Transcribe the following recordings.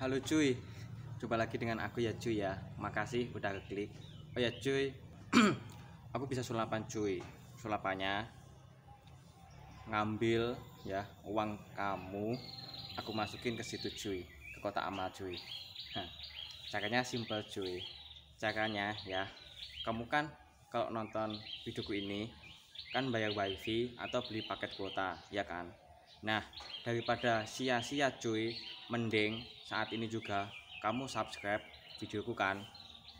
Halo cuy, coba lagi dengan aku ya cuy ya. Makasih udah klik. Oh ya cuy, aku bisa sulapan cuy. Sulapannya ngambil ya uang kamu, aku masukin ke situ cuy, ke kota amal cuy. Nah, caranya simple cuy. Caranya ya, kamu kan kalau nonton videoku ini kan bayar wifi atau beli paket kuota ya kan Nah, daripada sia-sia cuy, mending saat ini juga kamu subscribe videoku kan.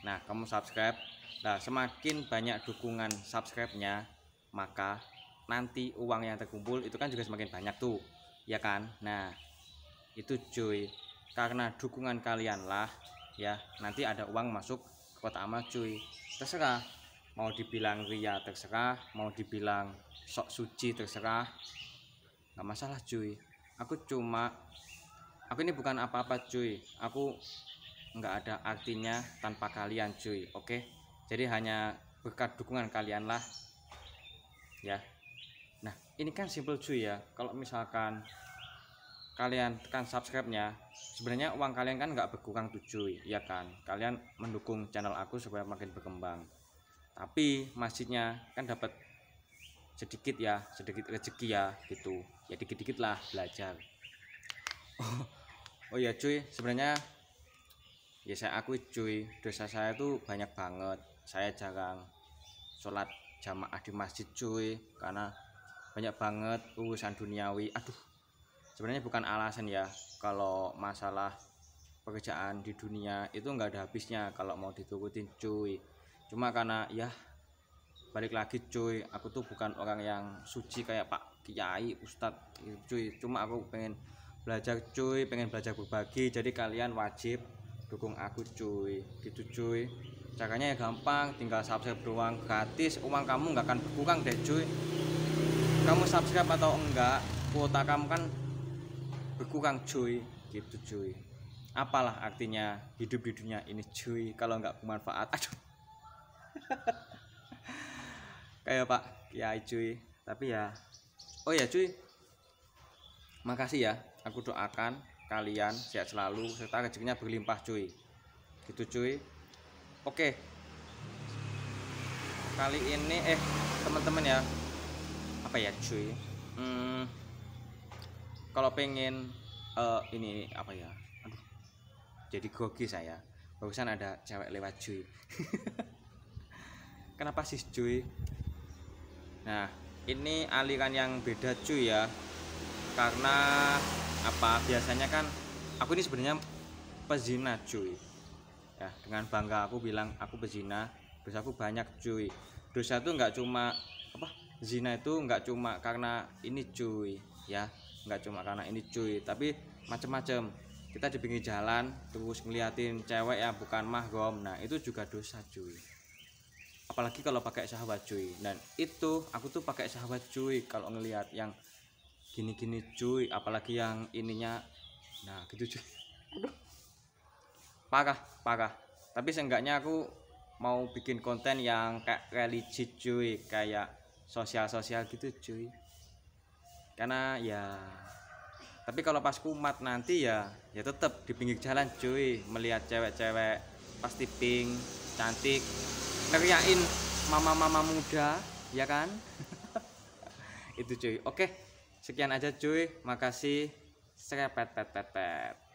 Nah, kamu subscribe. Nah, semakin banyak dukungan subscribe-nya, maka nanti uang yang terkumpul itu kan juga semakin banyak tuh. Ya kan? Nah, itu cuy. Karena dukungan kalian lah ya, nanti ada uang masuk ke kota amal cuy. Terserah mau dibilang ria terserah, mau dibilang sok suci terserah, Gak masalah cuy. Aku cuma aku ini bukan apa-apa cuy. Aku nggak ada artinya tanpa kalian cuy. Oke. Jadi hanya berkat dukungan kalian lah. Ya. Nah, ini kan simple cuy ya. Kalau misalkan kalian tekan subscribe-nya, sebenarnya uang kalian kan nggak berkurang tuh cuy, ya kan? Kalian mendukung channel aku supaya makin berkembang. Tapi masjidnya kan dapat sedikit ya sedikit rezeki ya gitu ya dikit-dikit lah belajar oh, oh ya cuy sebenarnya ya saya akui cuy dosa saya tuh banyak banget saya jarang sholat jamaah di masjid cuy karena banyak banget urusan duniawi aduh sebenarnya bukan alasan ya kalau masalah pekerjaan di dunia itu nggak ada habisnya kalau mau diturutin cuy cuma karena ya balik lagi cuy aku tuh bukan orang yang suci kayak Pak Kiai Ustadz gitu, cuy cuma aku pengen belajar cuy pengen belajar berbagi jadi kalian wajib dukung aku cuy gitu cuy caranya ya gampang tinggal subscribe doang gratis uang kamu nggak akan berkurang deh cuy kamu subscribe atau enggak kuota kamu kan berkurang cuy gitu cuy apalah artinya hidup di dunia ini cuy kalau nggak bermanfaat aduh Ayo Pak ya cuy tapi ya oh ya cuy makasih ya aku doakan kalian sehat selalu serta rezekinya berlimpah cuy gitu cuy oke kali ini eh teman-teman ya apa ya cuy hmm, kalau pengen uh, ini, ini apa ya aduh jadi grogi saya barusan ada cewek lewat cuy kenapa sih cuy nah ini aliran yang beda cuy ya karena apa biasanya kan aku ini sebenarnya pezina cuy ya dengan bangga aku bilang aku pezina dosa aku banyak cuy dosa itu enggak cuma apa zina itu enggak cuma karena ini cuy ya nggak cuma karena ini cuy tapi macam-macam kita di pinggir jalan terus ngeliatin cewek yang bukan mahgom nah itu juga dosa cuy apalagi kalau pakai sahabat cuy dan itu aku tuh pakai sahabat cuy kalau ngelihat yang gini-gini cuy apalagi yang ininya nah gitu cuy Aduh. parah parah tapi seenggaknya aku mau bikin konten yang kayak religi cuy kayak sosial-sosial gitu cuy karena ya tapi kalau pas kumat nanti ya ya tetap di pinggir jalan cuy melihat cewek-cewek pasti pink cantik ngeriain mama-mama muda ya kan itu cuy oke sekian aja cuy makasih serepet pet pet pet